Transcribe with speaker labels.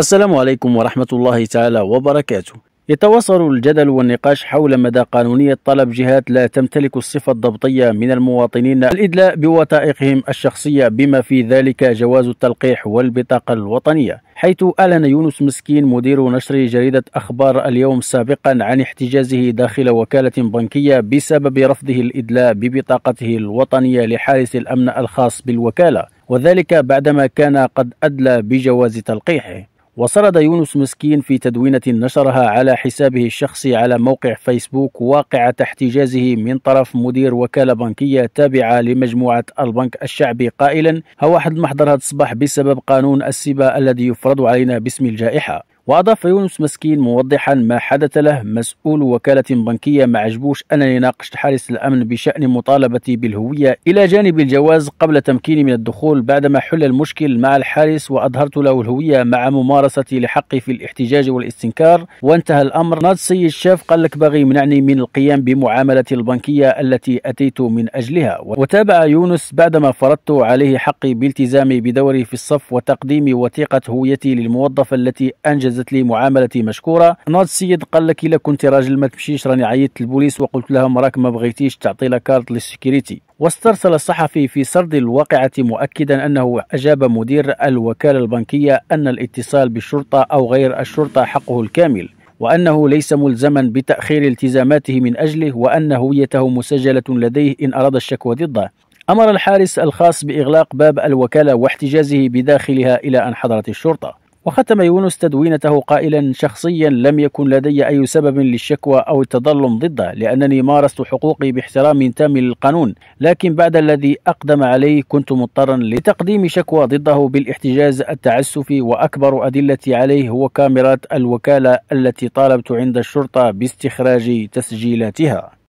Speaker 1: السلام عليكم ورحمة الله تعالى وبركاته يتواصل الجدل والنقاش حول مدى قانونية طلب جهات لا تمتلك الصفة الضبطية من المواطنين الإدلاء بوثائقهم الشخصية بما في ذلك جواز التلقيح والبطاقة الوطنية حيث أعلن يونس مسكين مدير نشر جريدة أخبار اليوم سابقا عن احتجازه داخل وكالة بنكية بسبب رفضه الإدلاء ببطاقته الوطنية لحارس الأمن الخاص بالوكالة وذلك بعدما كان قد أدلى بجواز تلقيحه وسرد يونس مسكين في تدوينة نشرها على حسابه الشخصي على موقع فيسبوك واقعة احتجازه من طرف مدير وكالة بنكية تابعة لمجموعة البنك الشعبي قائلا هو واحد محضر هذا الصباح بسبب قانون السبا الذي يفرض علينا باسم الجائحة وأضاف يونس مسكين موضحا ما حدث له مسؤول وكالة بنكية مع جبوش أنني ناقشت حارس الأمن بشأن مطالبتي بالهوية إلى جانب الجواز قبل تمكيني من الدخول بعدما حل المشكل مع الحارس وأظهرت له الهوية مع ممارستي لحقي في الاحتجاج والاستنكار وانتهى الأمر ناد سيد الشاف قال لك بغي منعني من القيام بمعاملة البنكية التي أتيت من أجلها وتابع يونس بعدما فرضت عليه حقي بالتزامي بدوري في الصف وتقديم وثيقة هويتي للموظفة التي أنجز جازت لي معاملتي مشكوره ناض السيد قال لك الا كنت راجل ما تمشيش راني عيطت البوليس وقلت لهم راك ما بغيتيش تعطي لا كارت للسيكوريتي واسترسل الصحفي في سرد الواقعة مؤكدا أنه أجاب مدير الوكالة البنكية أن الاتصال بالشرطة أو غير الشرطة حقه الكامل وأنه ليس ملزما بتأخير التزاماته من أجله وأن هويته مسجلة لديه إن أراد الشكوى ضده أمر الحارس الخاص بإغلاق باب الوكالة واحتجازه بداخلها إلى أن حضرت الشرطة وختم يونس تدوينته قائلا شخصيا لم يكن لدي أي سبب للشكوى أو التظلم ضده لأنني مارست حقوقي باحترام تام للقانون لكن بعد الذي أقدم عليه كنت مضطرا لتقديم شكوى ضده بالاحتجاز التعسفي وأكبر أدلتي عليه هو كاميرات الوكالة التي طالبت عند الشرطة باستخراج تسجيلاتها